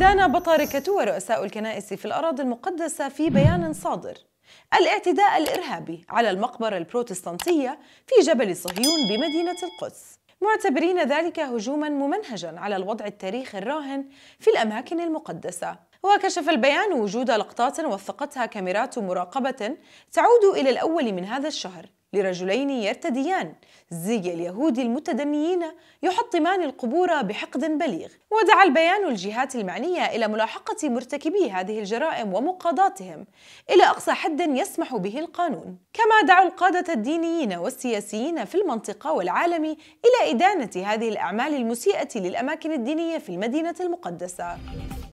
دانا بطاركة ورؤساء الكنائس في الأراضي المقدسة في بيان صادر الاعتداء الإرهابي على المقبرة البروتستانتية في جبل صهيون بمدينة القدس معتبرين ذلك هجوما ممنهجا على الوضع التاريخي الراهن في الأماكن المقدسة وكشف البيان وجود لقطات وثقتها كاميرات مراقبة تعود إلى الأول من هذا الشهر لرجلين يرتديان زي اليهود المتدنيين يحطمان القبور بحقد بليغ ودعا البيان الجهات المعنية إلى ملاحقة مرتكبي هذه الجرائم ومقاضاتهم إلى أقصى حد يسمح به القانون كما دعوا القادة الدينيين والسياسيين في المنطقة والعالم إلى إدانة هذه الأعمال المسيئة للأماكن الدينية في المدينة المقدسة